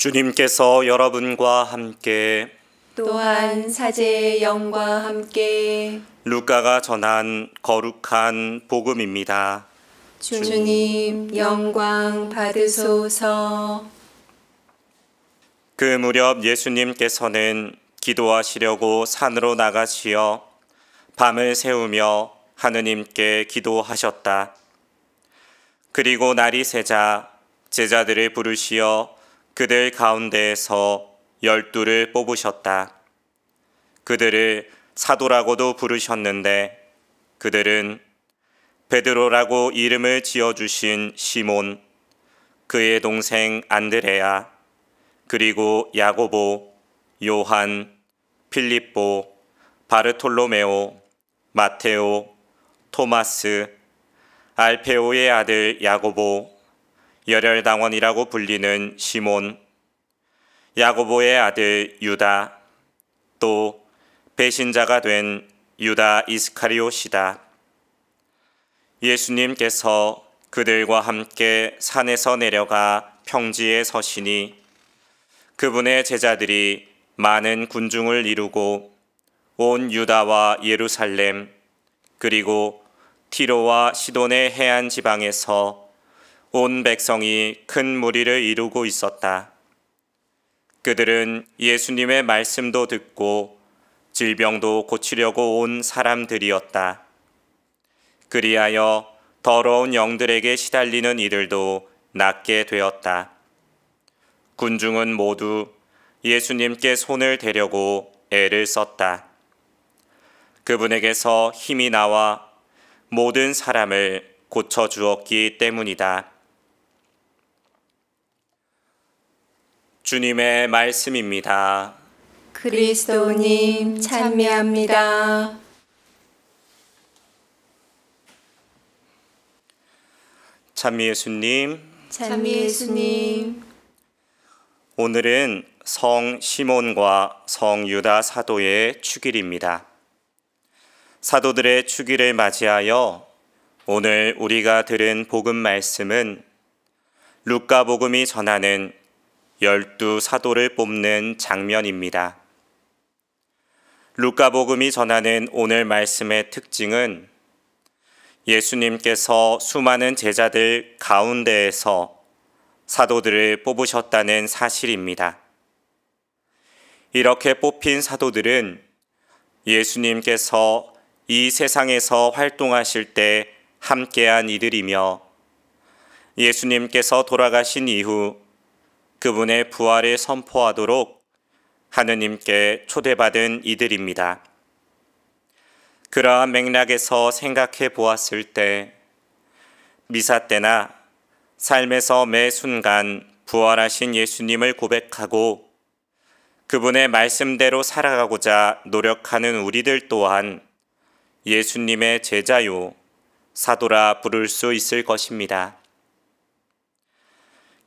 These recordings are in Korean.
주님께서 여러분과 함께 또한 사제 영과 함께 루카가 전한 거룩한 복음입니다. 주님 영광 받으소서. 그 무렵 예수님께서는 기도하시려고 산으로 나가시어 밤을 새우며 하느님께 기도하셨다. 그리고 날이 새자 제자들을 부르시어 그들 가운데에서 열두를 뽑으셨다. 그들을 사도라고도 부르셨는데 그들은 베드로라고 이름을 지어주신 시몬, 그의 동생 안드레아, 그리고 야고보, 요한, 필립보, 바르톨로메오, 마테오, 토마스, 알페오의 아들 야고보, 열혈당원이라고 불리는 시몬, 야고보의 아들 유다, 또 배신자가 된 유다 이스카리오시다. 예수님께서 그들과 함께 산에서 내려가 평지에 서시니 그분의 제자들이 많은 군중을 이루고 온 유다와 예루살렘 그리고 티로와 시돈의 해안 지방에서 온 백성이 큰 무리를 이루고 있었다. 그들은 예수님의 말씀도 듣고 질병도 고치려고 온 사람들이었다. 그리하여 더러운 영들에게 시달리는 이들도 낫게 되었다. 군중은 모두 예수님께 손을 대려고 애를 썼다. 그분에게서 힘이 나와 모든 사람을 고쳐주었기 때문이다. 주님의 말씀입니다. 그리스도님 찬미합니다. 찬미 예수님, 찬미 예수님. 오늘은 성 시몬과 성 유다 사도의 축일입니다. 사도들의 축일을 맞이하여 오늘 우리가 들은 복음 말씀은 루카복음이 전하는 열두 사도를 뽑는 장면입니다. 루카복음이 전하는 오늘 말씀의 특징은 예수님께서 수많은 제자들 가운데에서 사도들을 뽑으셨다는 사실입니다. 이렇게 뽑힌 사도들은 예수님께서 이 세상에서 활동하실 때 함께한 이들이며 예수님께서 돌아가신 이후 그분의 부활을 선포하도록 하느님께 초대받은 이들입니다. 그러한 맥락에서 생각해 보았을 때 미사 때나 삶에서 매 순간 부활하신 예수님을 고백하고 그분의 말씀대로 살아가고자 노력하는 우리들 또한 예수님의 제자요 사도라 부를 수 있을 것입니다.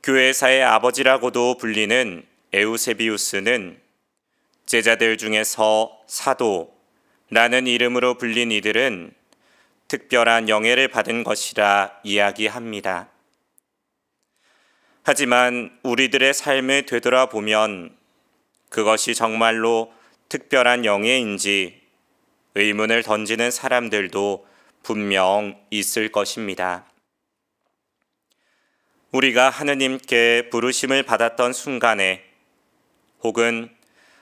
교회사의 아버지라고도 불리는 에우세비우스는 제자들 중에서 사도라는 이름으로 불린 이들은 특별한 영예를 받은 것이라 이야기합니다. 하지만 우리들의 삶을 되돌아보면 그것이 정말로 특별한 영예인지 의문을 던지는 사람들도 분명 있을 것입니다. 우리가 하느님께 부르심을 받았던 순간에 혹은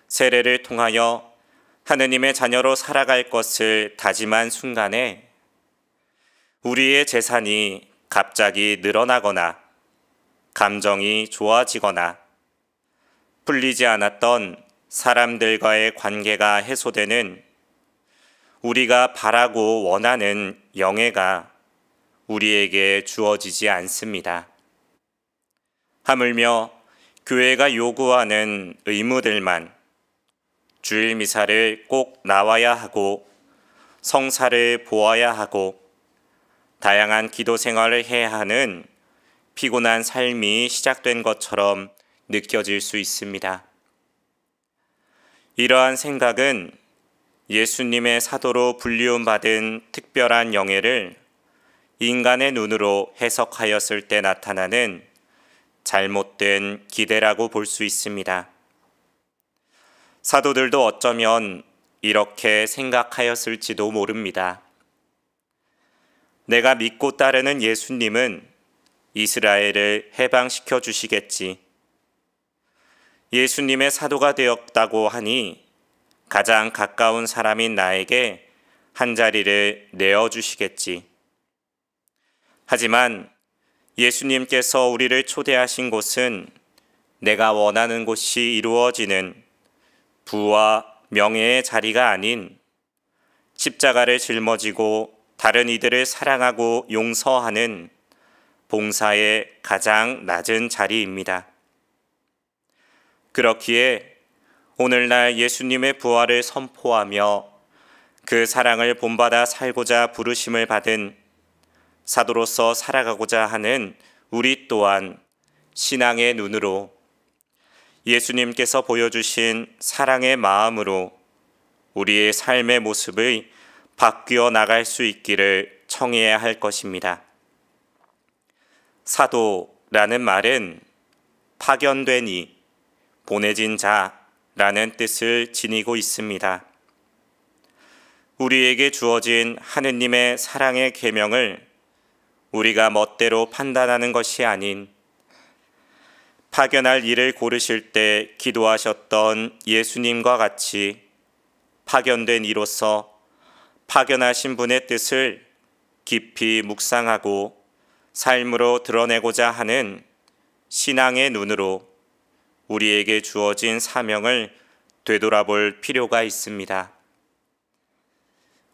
세례를 통하여 하느님의 자녀로 살아갈 것을 다짐한 순간에 우리의 재산이 갑자기 늘어나거나 감정이 좋아지거나 풀리지 않았던 사람들과의 관계가 해소되는 우리가 바라고 원하는 영예가 우리에게 주어지지 않습니다. 하물며 교회가 요구하는 의무들만 주일 미사를 꼭 나와야 하고 성사를 보아야 하고 다양한 기도 생활을 해야 하는 피곤한 삶이 시작된 것처럼 느껴질 수 있습니다. 이러한 생각은 예수님의 사도로 불리움받은 특별한 영예를 인간의 눈으로 해석하였을 때 나타나는 잘못된 기대라고 볼 수 있습니다. 사도들도 어쩌면 이렇게 생각하였을지도 모릅니다. 내가 믿고 따르는 예수님은 이스라엘을 해방시켜 주시겠지. 예수님의 사도가 되었다고 하니 가장 가까운 사람인 나에게 한 자리를 내어 주시겠지. 하지만 예수님께서 우리를 초대하신 곳은 내가 원하는 곳이 이루어지는 부와 명예의 자리가 아닌 십자가를 짊어지고 다른 이들을 사랑하고 용서하는 봉사의 가장 낮은 자리입니다. 그렇기에 오늘날 예수님의 부활을 선포하며 그 사랑을 본받아 살고자 부르심을 받은 사도로서 살아가고자 하는 우리 또한 신앙의 눈으로 예수님께서 보여주신 사랑의 마음으로 우리의 삶의 모습을 바뀌어 나갈 수 있기를 청해야 할 것입니다. 사도라는 말은 파견된 이, 보내진 자라는 뜻을 지니고 있습니다. 우리에게 주어진 하느님의 사랑의 계명을 우리가 멋대로 판단하는 것이 아닌 파견할 일을 고르실 때 기도하셨던 예수님과 같이 파견된 이로서 파견하신 분의 뜻을 깊이 묵상하고 삶으로 드러내고자 하는 신앙의 눈으로 우리에게 주어진 사명을 되돌아볼 필요가 있습니다.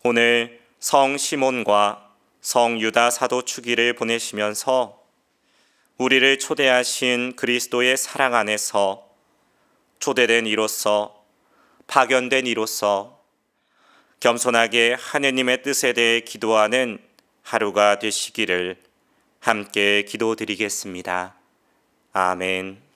오늘 성 시몬과 성 유다 사도 추기를 보내시면서 우리를 초대하신 그리스도의 사랑 안에서 초대된 이로서 파견된 이로서 겸손하게 하느님의 뜻에 대해 기도하는 하루가 되시기를 함께 기도드리겠습니다. 아멘.